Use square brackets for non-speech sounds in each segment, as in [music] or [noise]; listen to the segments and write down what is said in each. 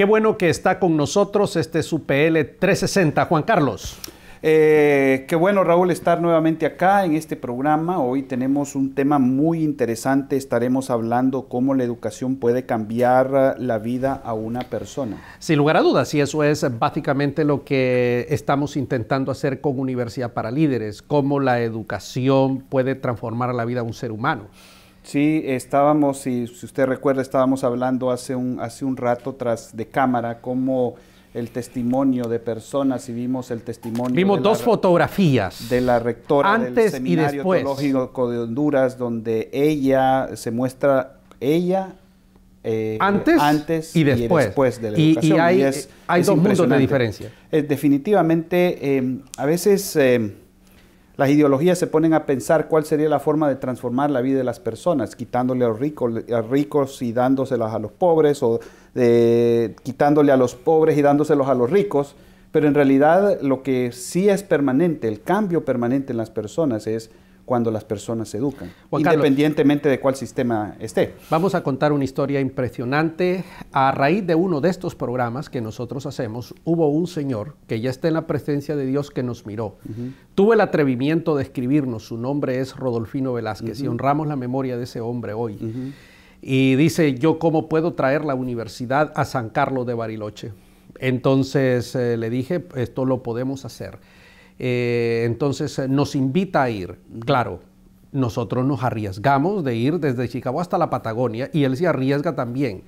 Qué bueno que está con nosotros este supl 360, Juan Carlos. Eh, qué bueno, Raúl, estar nuevamente acá en este programa. Hoy tenemos un tema muy interesante. Estaremos hablando cómo la educación puede cambiar eh, la vida a una persona. Sin lugar a dudas, y eso es básicamente lo que estamos intentando hacer con Universidad para Líderes, cómo la educación puede transformar la vida de un ser humano. Sí, estábamos, si, si usted recuerda, estábamos hablando hace un, hace un rato tras de cámara como el testimonio de personas y vimos el testimonio. Vimos dos fotografías. De la rectora antes del Seminario Teológico de Honduras, donde ella se muestra, ella. Eh, antes, antes y después. Y después de la y, educación. Y hay, hay dos mundos de diferencia. definitivamente, eh, a veces eh, las ideologías se ponen a pensar cuál sería la forma de transformar la vida de las personas, quitándole a los ricos, y dándoselas a los pobres, o quitándole a los pobres y dándoselos a los ricos. Pero en realidad lo que sí es permanente, el cambio permanente en las personas es cuando las personas se educan, independientemente de cuál sistema esté. Vamos a contar una historia impresionante. A raíz de uno de estos programas que nosotros hacemos, hubo un señor que ya está en la presencia de Dios que nos miró. Tuvo el atrevimiento de escribirnos, su nombre es Rodolfino Velázquez y honramos la memoria de ese hombre hoy. Y dice, yo cómo puedo traer la universidad a San Carlos de Bariloche. Entonces eh, le dije, esto lo podemos hacer. Eh, entonces eh, nos invita a ir, claro. Nosotros nos arriesgamos de ir desde Chicago hasta la Patagonia y él se arriesga también.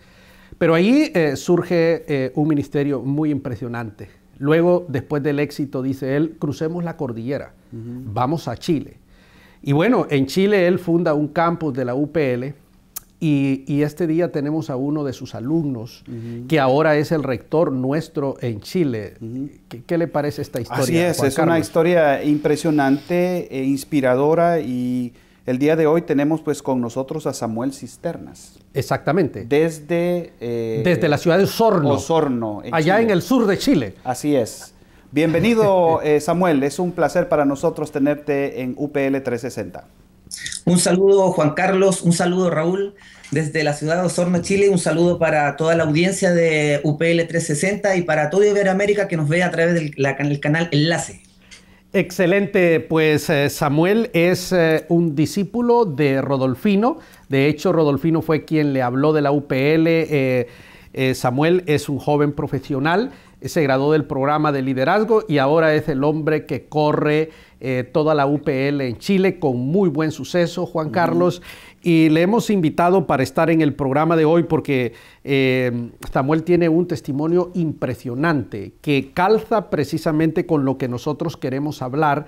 Pero ahí eh, surge un ministerio muy impresionante. Luego, después del éxito, dice él, crucemos la cordillera, vamos a Chile. Y bueno, en Chile él funda un campus de la UPL y, este día tenemos a uno de sus alumnos, que ahora es el rector nuestro en Chile. ¿Qué, le parece esta historia? Así es, es una historia impresionante e inspiradora y el día de hoy tenemos pues con nosotros a Samuel Cisternas. Exactamente. Desde... Eh, desde la ciudad de Osorno. Osorno. allá en el sur de Chile. Así es. Bienvenido [laughs] eh, Samuel, es un placer para nosotros tenerte en UPL 360. Un saludo Juan Carlos, un saludo Raúl desde la ciudad de Osorno, Chile, un saludo para toda la audiencia de UPL 360 y para todo Iberoamérica que nos ve a través del canal Enlace. Excelente, pues eh, Samuel es eh, un discípulo de Rodolfino, de hecho Rodolfino fue quien le habló de la UPL. Eh, Samuel es un joven profesional, se graduó del programa de liderazgo y ahora es el hombre que corre eh, toda la UPL en Chile con muy buen suceso, Juan Carlos. Y le hemos invitado para estar en el programa de hoy porque eh, Samuel tiene un testimonio impresionante que calza precisamente con lo que nosotros queremos hablar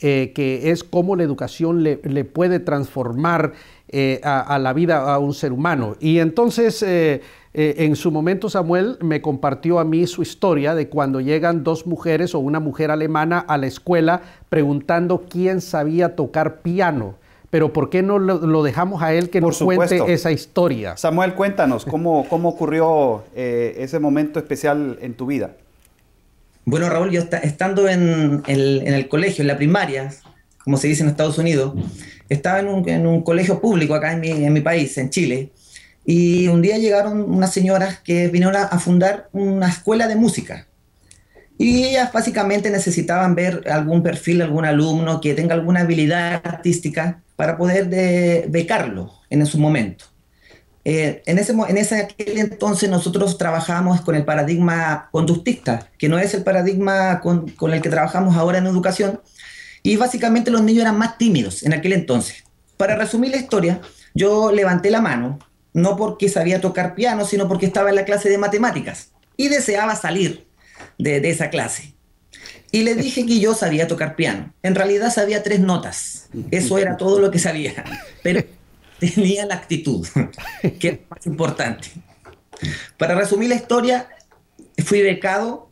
eh, que es cómo la educación le, puede transformar eh, a, la vida a un ser humano. Y entonces, eh, en su momento, Samuel me compartió a mí su historia de cuando llegan dos mujeres o una mujer alemana a la escuela preguntando quién sabía tocar piano. Pero ¿por qué no lo, dejamos a él que nos cuente esa historia? Samuel, cuéntanos, ¿cómo, cómo ocurrió ese momento especial en tu vida? Bueno, Raúl, yo estando en el, colegio, en la primaria, como se dice en Estados Unidos, estaba en un, colegio público acá en mi, país, en Chile, y un día llegaron unas señoras que vinieron a, fundar una escuela de música. Y ellas básicamente necesitaban ver algún perfil, algún alumno que tenga alguna habilidad artística para poder becarlo en su momento. Eh, en, ese, en aquel entonces nosotros trabajábamos con el paradigma conductista, que no es el paradigma con, el que trabajamos ahora en educación, y básicamente los niños eran más tímidos en aquel entonces. Para resumir la historia, yo levanté la mano, no porque sabía tocar piano, sino porque estaba en la clase de matemáticas y deseaba salir de, de esa clase. Y le dije que yo sabía tocar piano. En realidad sabía tres notas. Eso era todo lo que sabía. Pero tenía la actitud, [laughs] que es más importante. Para resumir la historia, fui becado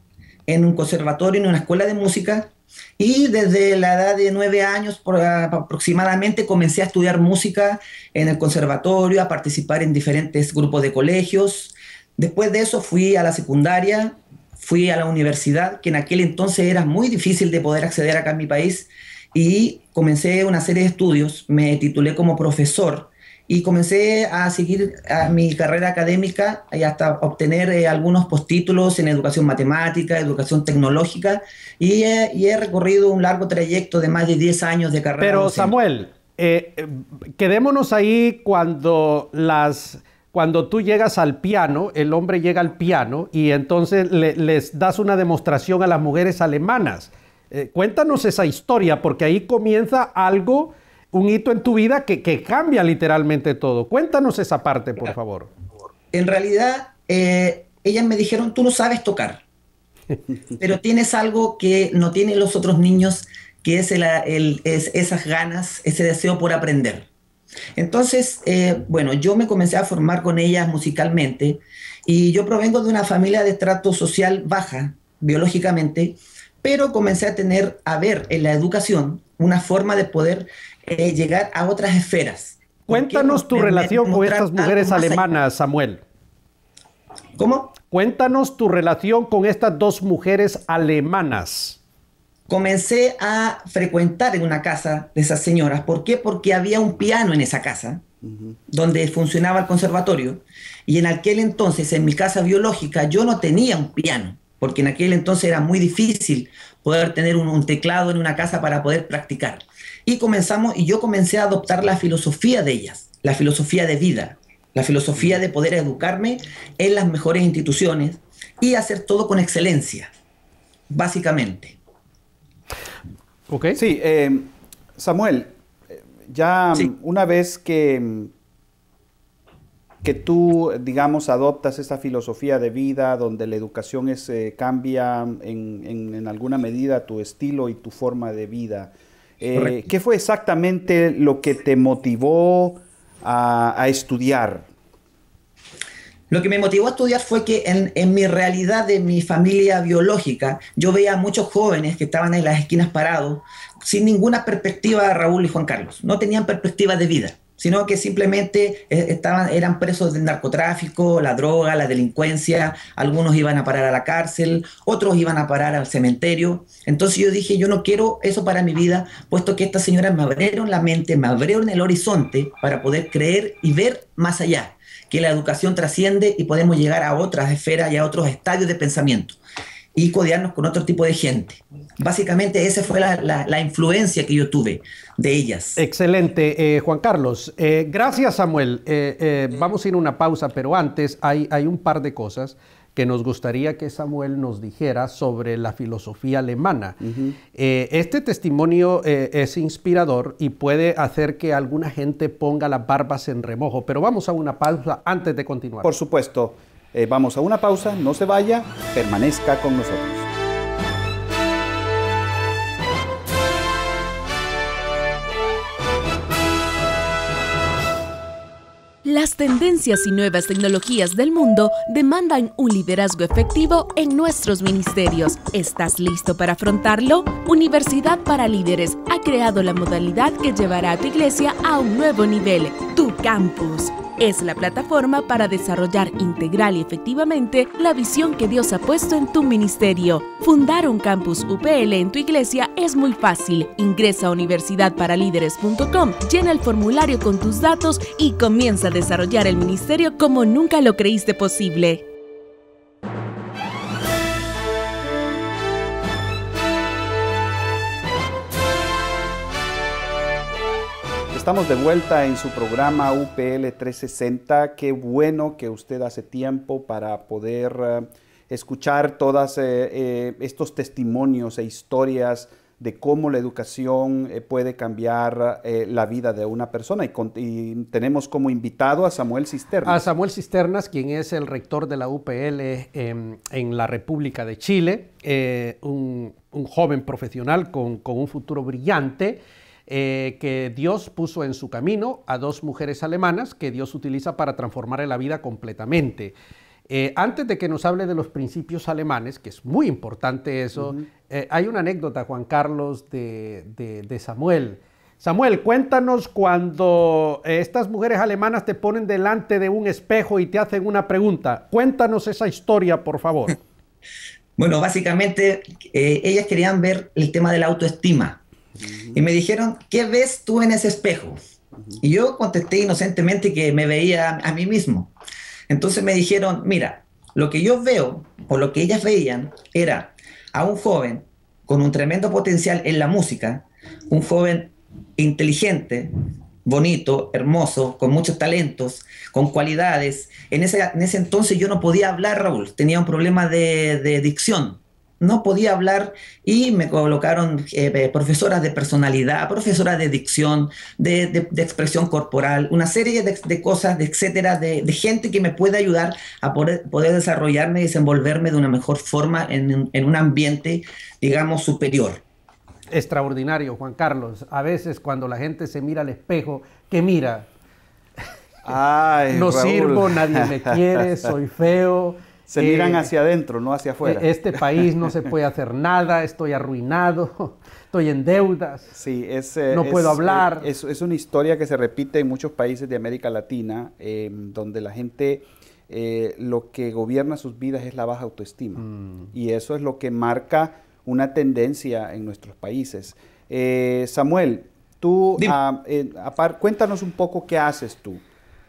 en un conservatorio, en una escuela de música, y desde la edad de nueve años aproximadamente comencé a estudiar música en el conservatorio, a participar en diferentes grupos de colegios. Después de eso fui a la secundaria, fui a la universidad, que en aquel entonces era muy difícil de poder acceder acá en mi país, y comencé una serie de estudios. Me titulé como profesor y comencé a seguir a mi carrera académica y hasta obtener eh, algunos postítulos en educación matemática, educación tecnológica y, he recorrido un largo trayecto de más de 10 años de carrera. Pero Samuel, eh, eh, quedémonos ahí cuando las... Cuando tú llegas al piano, el hombre llega al piano y entonces les das una demostración a las mujeres alemanas. cuéntanos esa historia, porque ahí comienza algo un hito en tu vida que, cambia literalmente todo. Cuéntanos esa parte, por favor. En realidad, eh, ellas me dijeron, tú no sabes tocar, [laughs] pero tienes algo que no tienen los otros niños, que es, es esas ganas, ese deseo por aprender. Entonces, eh, bueno, yo me comencé a formar con ellas musicalmente y yo provengo de una familia de trato social baja, biológicamente, pero comencé a tener, a ver en la educación una forma de poder eh, llegar a otras esferas. Cuéntanos tu relación con estas mujeres alemanas, Samuel. ¿Cómo? Cuéntanos tu relación con estas dos mujeres alemanas. Comencé a frecuentar en una casa de esas señoras. ¿Por qué? Porque había un piano en esa casa donde funcionaba el conservatorio y en aquel entonces en mi casa biológica yo no tenía un piano porque en aquel entonces era muy difícil poder tener un, teclado en una casa para poder practicar. Y comenzamos, y yo comencé a adoptar la filosofía de ellas, la filosofía de vida, la filosofía de poder educarme en las mejores instituciones y hacer todo con excelencia, básicamente. Ok. Sí, eh, Samuel, eh, ya una vez que que tú, digamos, adoptas esa filosofía de vida donde la educación eh, cambia en, alguna medida tu estilo y tu forma de vida. Eh, ¿Qué fue exactamente lo que te motivó a, estudiar? Lo que me motivó a estudiar fue que en, en mi realidad de mi familia biológica, yo veía a muchos jóvenes que estaban en las esquinas parados, sin ninguna perspectiva, Raúl y Juan Carlos. No tenían perspectiva de vida sino que simplemente eh, estaban, eran presos del narcotráfico, la droga, la delincuencia, algunos iban a parar a la cárcel, otros iban a parar al cementerio. Entonces yo dije, yo no quiero eso para mi vida, puesto que estas señoras me abrieron la mente, me abrieron el horizonte para poder creer y ver más allá, que la educación trasciende y podemos llegar a otras esferas y a otros estadios de pensamiento y codearnos con otro tipo de gente. Básicamente esa fue la, influencia que yo tuve de ellas. Excelente, eh, Juan Carlos. Eh, gracias, Samuel. Eh, vamos a ir a una pausa, pero antes hay, hay un par de cosas que nos gustaría que Samuel nos dijera sobre la filosofía alemana. este testimonio es inspirador y puede hacer que alguna gente ponga las barbas en remojo, pero vamos a una pausa antes de continuar. Por supuesto. Eh, vamos a una pausa, no se vaya, permanezca con nosotros. Las tendencias y nuevas tecnologías del mundo demandan un liderazgo efectivo en nuestros ministerios. ¿Estás listo para afrontarlo? Universidad para Líderes ha creado la modalidad que llevará a tu iglesia a un nuevo nivel, tu campus es la plataforma para desarrollar integral y efectivamente la visión que Dios ha puesto en tu ministerio. Fundar un campus UPL en tu iglesia es muy fácil. Ingresa a universidadparalíderes.com, llena el formulario con tus datos y comienza a desarrollar el ministerio como nunca lo creíste posible. estamos de vuelta en su programa UPL 360. Qué bueno que usted hace tiempo para poder eh, escuchar todos eh, eh, estos testimonios e historias de cómo la educación puede cambiar la vida de una persona. Y, tenemos como invitado a Samuel Cisternas. A Samuel Cisternas, quien es el rector de la UPL em, en, la República de Chile, un, joven profesional con, con un futuro brillante eh, que Dios puso en su camino a dos mujeres alemanas que Dios utiliza para transformar la vida completamente. Eh, antes de que nos hable de los principios alemanes, que es muy importante eso, eh, hay una anécdota, Juan Carlos, de, Samuel. Samuel, cuéntanos cuando estas mujeres alemanas te ponen delante de un espejo y te hacen una pregunta. Cuéntanos esa historia, por favor. [laughs] Bueno, básicamente ellas querían ver el tema de la autoestima. Y me dijeron, ¿qué ves tú en ese espejo? Y yo contesté inocentemente que me veía a, mí mismo. Entonces me dijeron, mira, lo que yo veo o lo que ellas veían era a un joven con un tremendo potencial en la música, un joven inteligente, bonito, hermoso, con muchos talentos, con cualidades. En ese, entonces yo no podía hablar, Raúl, tenía un problema de, de dicción no podía hablar y me colocaron eh, eh, profesoras de personalidad, profesoras de dicción, de, expresión corporal, una serie de, cosas, etcétera, de, gente que me puede ayudar a poder, desarrollarme y desenvolverme de una mejor forma en, un ambiente, digamos, superior. Extraordinario, Juan Carlos. A veces cuando la gente se mira al espejo, ¿qué mira? no sirvo, nadie me quiere, [laughs] soy feo, se miran eh, hacia adentro, no hacia afuera. E-, este país no se puede hacer nada, estoy arruinado, [laughs] estoy en deudas, sí, es, eh, no puedo hablar. Eh, es, una historia que se repite en muchos países de América Latina, em, donde la gente lo que gobierna sus vidas es la baja autoestima. Mm. Y eso es lo que marca una tendencia en nuestros países. Samuel, tú ah, par, cuéntanos un poco qué haces tú.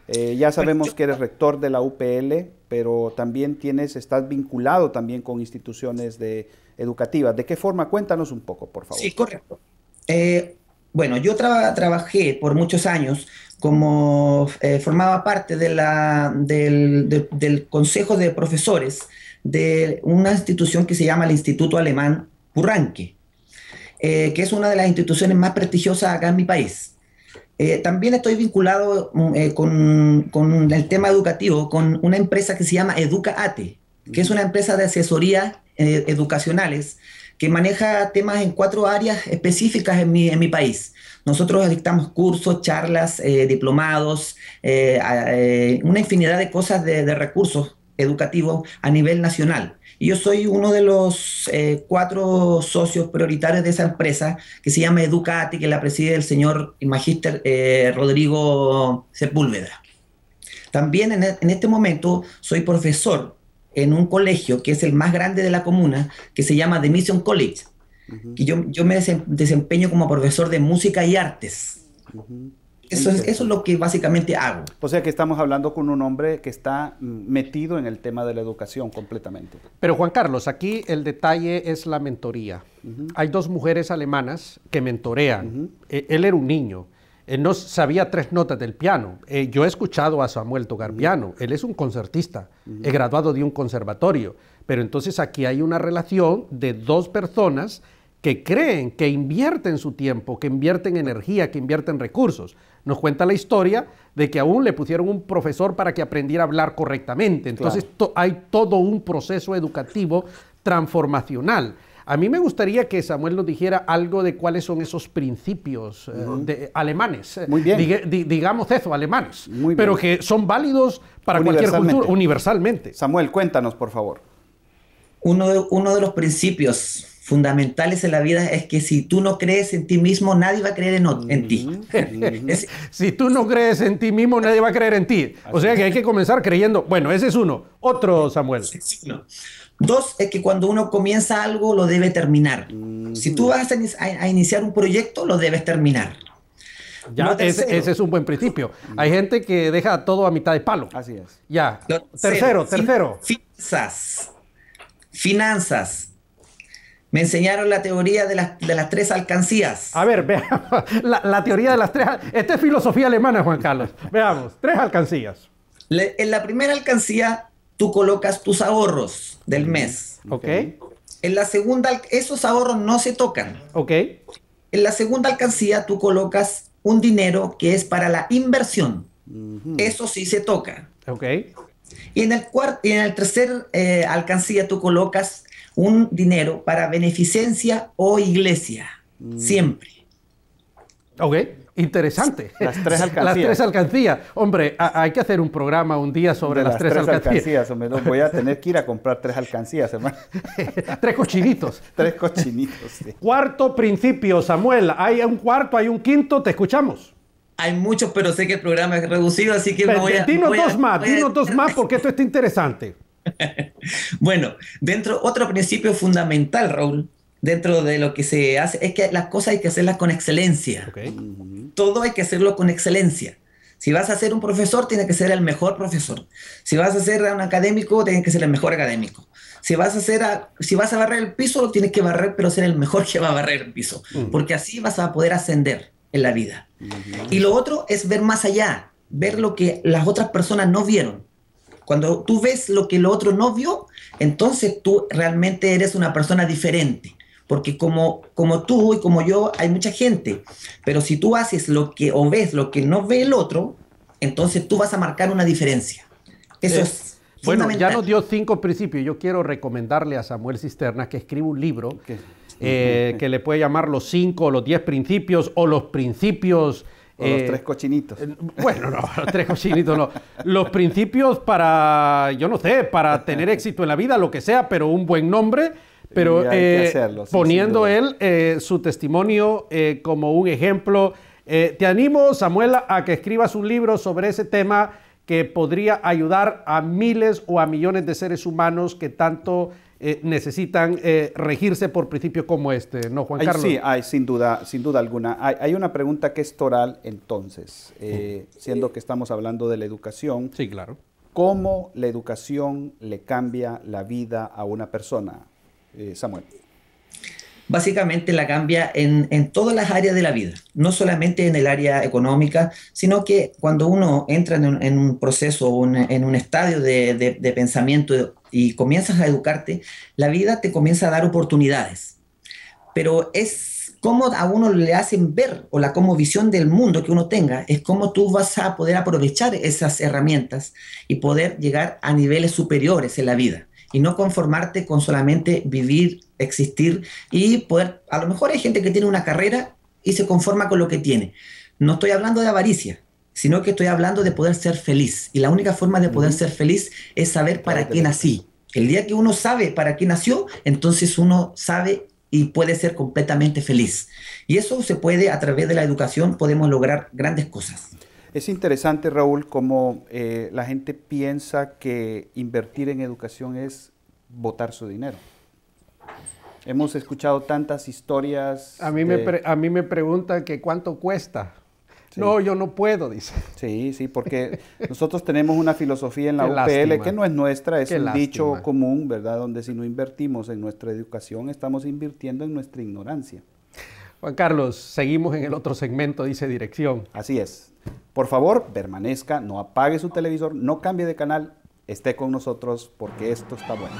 ya pues sabemos que eres rector de la UPL, pero también tienes, estás vinculado también con instituciones de, educativas. ¿De qué forma? Cuéntanos un poco, por favor. Sí, correcto. Eh, bueno, yo trabajé por muchos años como eh, formaba parte del, Consejo de Profesores de una institución que se llama el Instituto Alemán Purranque, eh, que es una de las instituciones más prestigiosas acá en mi país. Eh, también estoy vinculado mm, eh, con, el tema educativo, con una empresa que se llama EducaAte, que es una empresa de asesoría eh, educacionales que maneja temas en cuatro áreas específicas en mi, país. Nosotros dictamos cursos, charlas, diplomados, una infinidad de cosas de recursos educativos a nivel nacional. Y yo soy uno de los eh, cuatro socios prioritarios de esa empresa, que se llama Educati, que la preside el señor magíster eh, Rodrigo Sepúlveda. También e, en, este momento soy profesor en un colegio que es el más grande de la comuna, que se llama The Mission College. Y yo, yo, me desempeño como profesor de música y artes. Eso es, eso lo que básicamente hago. O sea que estamos hablando con un hombre que está metido en el tema de la educación completamente. Pero Juan Carlos, aquí el detalle es la mentoría. Hay dos mujeres alemanas que mentorean. Eh, él era un niño. Él no sabía tres notas del piano. Eh, yo he escuchado a Samuel tocar piano. Él es un concertista, he graduado de un conservatorio. Pero entonces aquí hay una relación de dos personas que creen, que invierten su tiempo, que invierten energía, que invierten recursos. Nos cuenta la historia de que aún le pusieron un profesor para que aprendiera a hablar correctamente. Entonces hay todo un proceso educativo transformacional. A mí me gustaría que Samuel nos dijera algo de cuáles son esos principios eh, de, alemanes. Muy bien. digamos eso, alemanes. Muy Pero que son válidos para cualquier cultura, universalmente. Samuel, cuéntanos, por favor. uno de los principios fundamentales en la vida es que si tú no crees en ti mismo, nadie va a creer en, ti. [laughs] si tú no crees en ti mismo, nadie va a creer en ti. O sea que hay que comenzar creyendo. Bueno, ese es uno. Otro, Samuel. Dos, es que cuando uno comienza algo, lo debe terminar. Mm. Si tú vas a, iniciar un proyecto, lo debes terminar. ese, es un buen principio. Hay gente que deja todo a mitad de palo. Así es. Ya. tercero, tercero. finanzas. Finanzas me enseñaron la teoría de las, tres alcancías. A ver, [laughs] veamos. La, teoría de las tres. Esta es filosofía alemana, Juan Carlos. Veamos. Tres alcancías. en la primera alcancía, tú colocas tus ahorros del mm, mes. Ok. En la segunda, esos ahorros no se tocan. Ok. En la segunda alcancía, tú colocas un dinero que es para la inversión. Eso sí se toca. Ok. Y en el, y en el tercer eh, alcancía, tú colocas un dinero para beneficencia o iglesia, mm. siempre. Ok, interesante. Las tres [laughs] alcancías. Las tres alcancías. Hombre, hay que hacer un programa un día sobre las, las, tres, alcancías alcancías. menos Voy a [laughs] tener que ir a comprar tres alcancías, hermano. [laughs] tres cochinitos. tres cochinitos. Cuarto principio, Samuel. Hay un cuarto, hay un quinto. Te escuchamos. Hay muchos, pero sé que el programa es reducido, así que me voy a... Dinos dos más, dinos dos más porque esto está interesante. [laughs] bueno, dentro, otro principio fundamental, Raúl, dentro de lo que se hace, es que las cosas hay que hacerlas con excelencia. Todo hay que hacerlo con excelencia. Si vas a ser un profesor, tiene que ser el mejor profesor. Si vas a ser un académico, tiene que ser el mejor académico. Si vas a hacer si vas a barrer el piso, lo tienes que barrer, pero ser el mejor que va a barrer el piso, mm. porque así vas a poder ascender en la vida. Mm. Y lo otro es ver más allá, ver lo que las otras personas no vieron. Cuando tú ves lo que el otro no vio, entonces tú realmente eres una persona diferente. Porque como, como tú y como yo hay mucha gente, pero si tú haces lo que o ves lo que no ve el otro, entonces tú vas a marcar una diferencia. Eso es. Bueno, ya nos dio cinco principios. Yo quiero recomendarle a Samuel Cisterna que escriba un libro que eh, le puede llamar los cinco o los diez principios o los principios o los eh, tres cochinitos. Bueno, no, los tres cochinitos no. Los principios para, yo no sé, para tener éxito en la vida, lo que sea, pero un buen nombre. Pero eh, hacerlo, poniendo él eh, su testimonio como un ejemplo. te animo, Samuela, a que escribas un libro sobre ese tema que podría ayudar a miles o a millones de seres humanos que tanto eh, necesitan eh, regirse por principios como este, ¿no, Juan Carlos? sí, hay, sin duda, sin duda alguna. Hay, una pregunta que es toral entonces, eh, siendo que estamos hablando de la educación. Sí, claro. ¿Cómo la educación le cambia la vida a una persona, Samuel? Básicamente la cambia en, todas las áreas de la vida, no solamente en el área económica, sino que cuando uno entra en un, proceso, en un estadio de, de, de pensamiento y comienzas a educarte, la vida te comienza a dar oportunidades. Pero es cómo a uno le hacen ver o la como visión del mundo que uno tenga, es cómo tú vas a poder aprovechar esas herramientas y poder llegar a niveles superiores en la vida y no conformarte con solamente vivir, existir y poder, a lo mejor hay gente que tiene una carrera y se conforma con lo que tiene. No estoy hablando de avaricia, sino que estoy hablando de poder ser feliz. Y la única forma de poder ser feliz es saber para quién qué nací. El día que uno sabe para qué nació, entonces uno sabe y puede ser completamente feliz. Y eso se puede, a través de la educación, podemos lograr grandes cosas. Es interesante, Raúl, cómo eh, la gente piensa que invertir en educación es votar su dinero. Hemos escuchado tantas historias. A mí, me, a mí me preguntan que cuánto cuesta. No, yo no puedo, dice. Sí, sí, porque [laughs] nosotros tenemos una filosofía en la UPL que no es nuestra, es el un dicho común, ¿verdad? Donde si no invertimos en nuestra educación, estamos invirtiendo en nuestra ignorancia. Juan Carlos, seguimos en el otro segmento, dice dirección. Así es. Por favor, permanezca, no apague su televisor, no cambie de canal, esté con nosotros porque esto está bueno.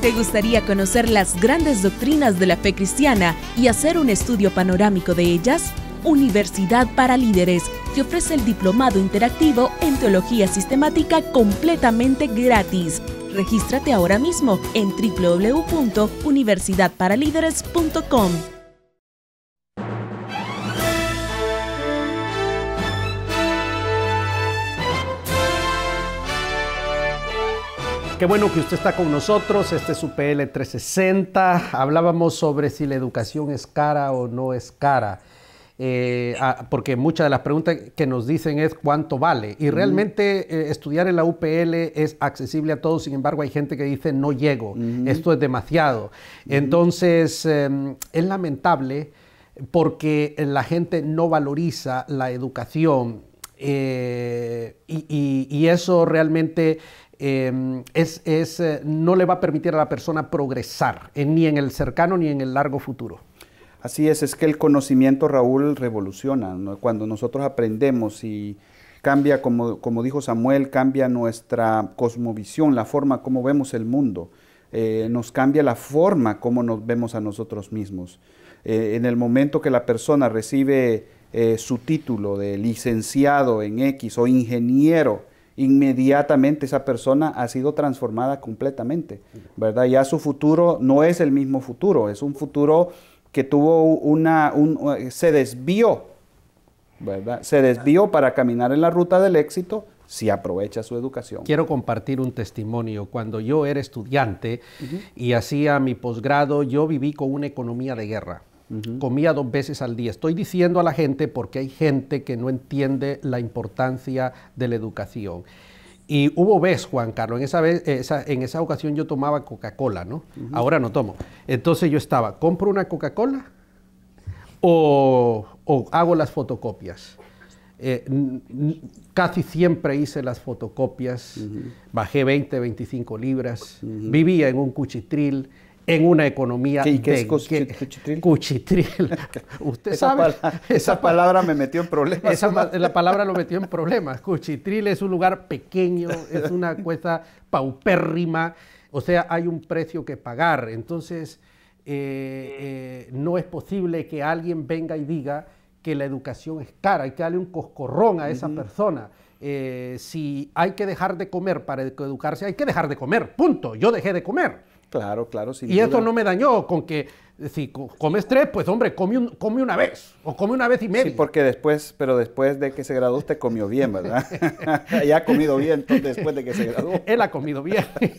¿Te gustaría conocer las grandes doctrinas de la fe cristiana y hacer un estudio panorámico de ellas? Universidad para Líderes te ofrece el diplomado interactivo en teología sistemática completamente gratis. Regístrate ahora mismo en www.universidadparalíderes.com. Qué bueno que usted está con nosotros. Este es UPL 360 Hablábamos sobre si la educación es cara o no es cara. Eh, ah, porque muchas de las preguntas que nos dicen es cuánto vale. Y realmente eh, estudiar en la UPL es accesible a todos, sin embargo hay gente que dice no llego, esto es demasiado. Entonces, em, es lamentable porque la gente no valoriza la educación. Eh, y, eso realmente Em, es, eh, no le va a permitir a la persona progresar eh, ni en el cercano ni en el largo futuro. Así es, es que el conocimiento, Raúl, revoluciona. Cuando nosotros aprendemos y cambia, como, como, dijo Samuel, cambia nuestra cosmovisión, la forma como vemos el mundo, eh, nos cambia la forma como nos vemos a nosotros mismos. en el momento que la persona recibe su título de licenciado en X o ingeniero, inmediatamente esa persona ha sido transformada completamente, ¿verdad? Ya su futuro no es el mismo futuro, es un futuro que tuvo una, se desvió, ¿verdad? Se desvió para caminar en la ruta del éxito si aprovecha su educación. Quiero compartir un testimonio. Cuando yo era estudiante y hacía mi posgrado, yo viví con una economía de guerra comía dos veces al día. Estoy diciendo a la gente porque hay gente que no entiende la importancia de la educación. Y hubo vez, Juan Carlos, en esa, ocasión yo tomaba Coca-Cola, ¿no? Ahora no tomo. Entonces yo estaba, ¿compro una Coca-Cola o, hago las fotocopias? Eh, casi siempre hice las fotocopias, bajé 20, 25 libras, vivía en un cuchitril, en una economía ¿Qué, es cuchitril? cuchitril. [laughs] Usted sabe. [laughs] esa palabra me metió en problemas. Esa, la [laughs] palabra lo metió en problemas. Cuchitril es un lugar pequeño, es una cuesta paupérrima, o sea, hay un precio que pagar. Entonces, eh, eh, no es posible que alguien venga y diga que la educación es cara, hay que darle un coscorrón a esa persona. Eh, si hay que dejar de comer para educarse, hay que dejar de comer, punto. Yo dejé de comer. Claro, claro, sí. Y esto no me dañó con que si comes tres, pues hombre, come, una vez o come una vez y media. Sí, porque después, pero después de que se graduó usted comió bien, ¿verdad? [laughs] ya ha comido bien después de que se graduó. Él ha comido bien. [laughs]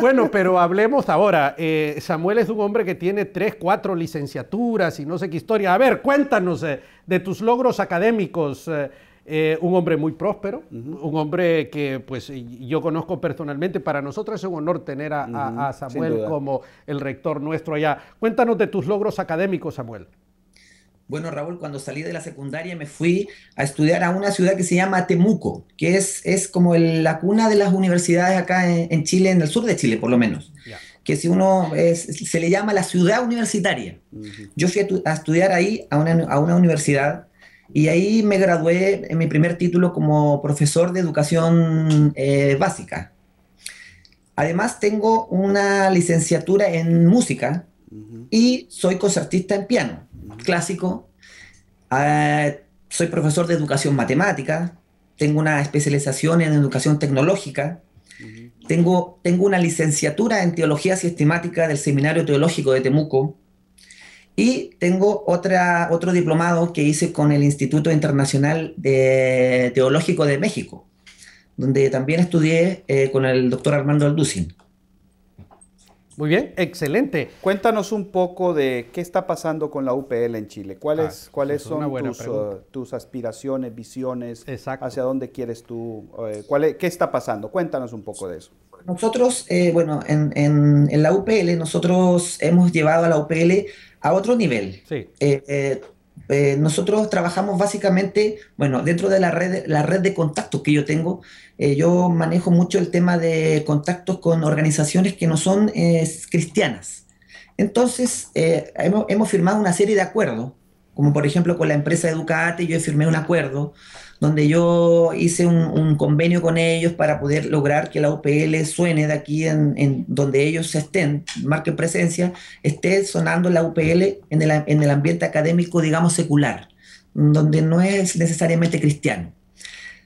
bueno, pero hablemos ahora. Eh, Samuel es un hombre que tiene tres, cuatro licenciaturas y no sé qué historia. A ver, cuéntanos eh, de tus logros académicos. Eh, eh, un hombre muy próspero, un hombre que pues yo conozco personalmente. Para nosotros es un honor tener a, Samuel como el rector nuestro allá. Cuéntanos de tus logros académicos, Samuel. Bueno, Raúl, cuando salí de la secundaria me fui a estudiar a una ciudad que se llama Temuco, que es, es como la cuna de las universidades acá en, Chile, en el sur de Chile por lo menos. que si uno se le llama la ciudad universitaria. Yo fui a, estudiar ahí a una, a una universidad y ahí me gradué en mi primer título como profesor de educación eh, básica. Además tengo una licenciatura en música y soy concertista en piano, clásico. Ah, soy profesor de educación matemática, tengo una especialización en educación tecnológica, tengo, tengo una licenciatura en teología sistemática del Seminario Teológico de Temuco, y tengo otra, otro diplomado que hice con el Instituto Internacional Teológico de México, donde también estudié eh, con el doctor Armando Alducin. Muy bien, excelente. Cuéntanos un poco de qué está pasando con la UPL en Chile. Ah, ¿Cuáles, son eh, tus, aspiraciones, visiones? ¿Hacia dónde quieres tú? Eh, cuál ¿Qué está pasando? Cuéntanos un poco de eso. Nosotros, eh, bueno, en, la UPL, nosotros hemos llevado a la UPL a otro nivel. Eh, eh, nosotros trabajamos básicamente, bueno, dentro de la red, la red de contactos que yo tengo, yo manejo mucho el tema de contactos con organizaciones que no son cristianas. Entonces, hemos firmado una serie de acuerdos como por ejemplo con la empresa Educate, yo firmé un acuerdo donde yo hice un, convenio con ellos para poder lograr que la UPL suene de aquí en, donde ellos estén, marquen presencia, esté sonando la UPL en el, ambiente académico, digamos, secular, donde no es necesariamente cristiano.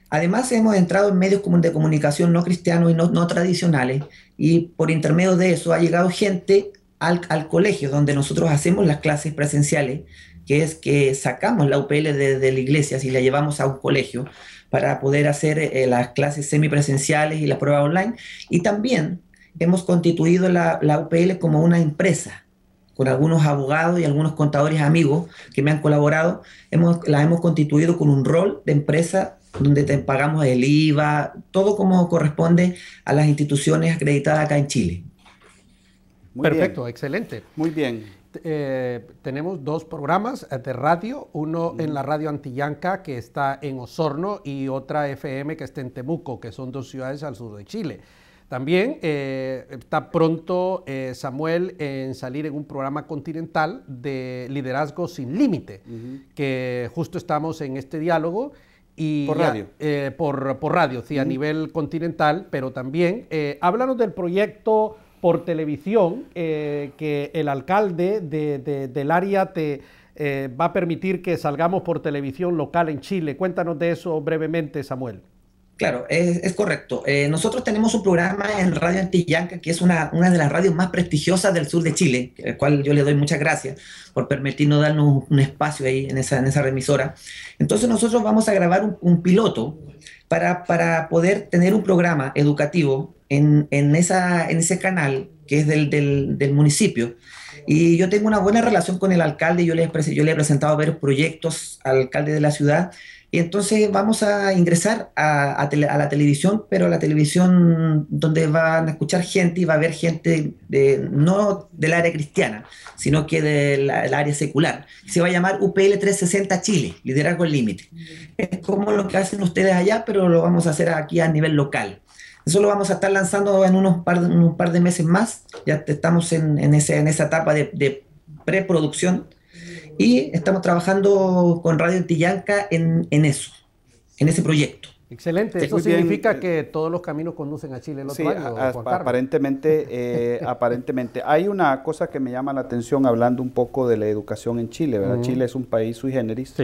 Además, hemos entrado en medios de comunicación no cristianos y no, no tradicionales, y por intermedio de eso ha llegado gente al, al colegio, donde nosotros hacemos las clases presenciales, que es que sacamos la UPL desde la iglesia y si la llevamos a un colegio para poder hacer eh, las clases semipresenciales y la prueba online. Y también hemos constituido la, UPL como una empresa con algunos abogados y algunos contadores amigos que me han colaborado, la hemos constituido con un rol de empresa donde te pagamos el IVA, todo como corresponde a las instituciones acreditadas acá en Chile. Perfecto, excelente. Muy bien. Eh, tenemos dos programas eh, de radio, uno en la radio Antillanca que está en Osorno y otra FM que está en Temuco, que son dos ciudades al sur de Chile. También eh, está pronto Samuel en salir en un programa continental de liderazgo sin límite, que justo estamos en este diálogo. Y por radio. por, radio, sí, a nivel continental, pero también háblanos del proyecto por televisión eh, que el alcalde del área te eh, va a permitir que salgamos por televisión local en Chile. Cuéntanos de eso brevemente, Samuel. Claro, es, correcto. Eh, nosotros tenemos un programa en Radio Antillanca, que es una, de las radios más prestigiosas del sur de Chile, al cual yo le doy muchas gracias por permitirnos darnos un, espacio ahí en esa, remisora. Entonces nosotros vamos a grabar un piloto para, poder tener un programa educativo en, esa, en ese canal que es del, municipio. Y yo tengo una buena relación con el alcalde, yo le, yo le he presentado varios proyectos al alcalde de la ciudad y entonces vamos a ingresar a, a, la televisión, pero a la televisión donde van a escuchar gente y va a haber gente de, no del área cristiana, sino que del área secular. Se va a llamar UPL 360 Chile, Liderazgo al Límite. Es como lo que hacen ustedes allá, pero lo vamos a hacer aquí a nivel local. Eso lo vamos a estar lanzando en unos par de, un par de meses más. Ya estamos en, en, ese, en esa etapa de, de preproducción y estamos trabajando con Radio Antillanca en, eso, en ese proyecto. Excelente, eso significa que todos los caminos conducen a Chile sí, aparentemente, [laughs] eh, aparentemente. Hay una cosa que me llama la atención hablando un poco de la educación en Chile, ¿verdad? Chile es un país sui generis.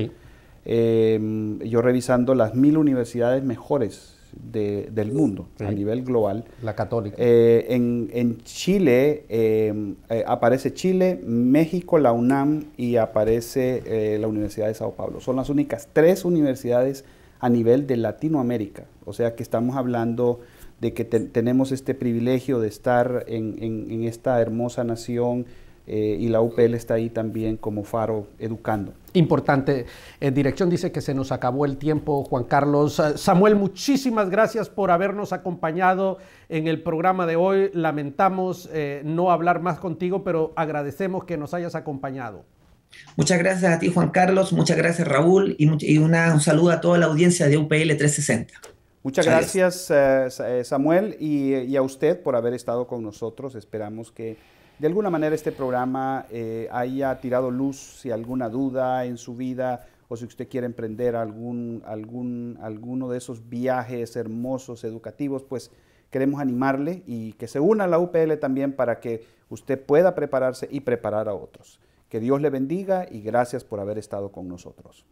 Eh, yo revisando las mil universidades mejores del mundo a nivel global. La católica. Eh, en, Chile em, eh, aparece Chile, México, la UNAM y aparece eh, la Universidad de Sao Paulo. Son las únicas tres universidades a nivel de Latinoamérica. O sea que estamos hablando de que tenemos este privilegio de estar en esta hermosa nación eh, y la UPL está ahí también como faro educando. Importante. En dirección dice que se nos acabó el tiempo, Juan Carlos. Eh, Samuel, muchísimas gracias por habernos acompañado en el programa de hoy. Lamentamos eh, no hablar más contigo, pero agradecemos que nos hayas acompañado. Muchas gracias a ti, Juan Carlos. Muchas gracias, Raúl. Y, un saludo a toda la audiencia de UPL 360. Muchas gracias, Samuel, y, y a usted por haber estado con nosotros. Esperamos que de alguna manera este programa eh, haya tirado luz si alguna duda en su vida o si usted quiere emprender algún, algún, alguno de esos viajes hermosos, educativos, pues queremos animarle y que se una a la UPL también para que usted pueda prepararse y preparar a otros. Que Dios le bendiga y gracias por haber estado con nosotros.